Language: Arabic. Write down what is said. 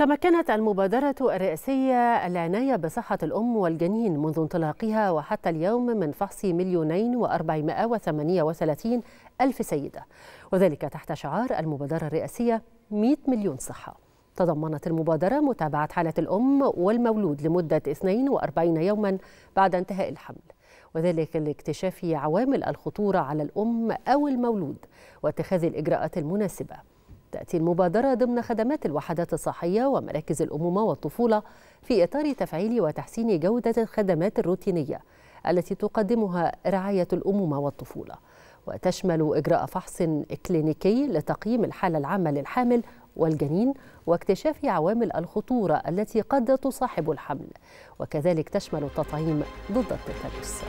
تمكنت المبادرة الرئاسية العناية بصحة الأم والجنين منذ انطلاقها وحتى اليوم من فحص مليونين وأربعمائة وثمانية وثلاثين ألف سيدة وذلك تحت شعار المبادرة الرئاسية 100 مليون صحة تضمنت المبادرة متابعة حالة الأم والمولود لمدة 42 يوما بعد انتهاء الحمل وذلك لاكتشاف عوامل الخطورة على الأم أو المولود واتخاذ الإجراءات المناسبة تأتي المبادرة ضمن خدمات الوحدات الصحية ومراكز الأمومة والطفولة في إطار تفعيل وتحسين جودة الخدمات الروتينية التي تقدمها رعاية الأمومة والطفولة وتشمل إجراء فحص إكلينيكي لتقييم الحالة العامة للحامل والجنين واكتشاف عوامل الخطورة التي قد تصاحب الحمل وكذلك تشمل التطعيم ضد التتنس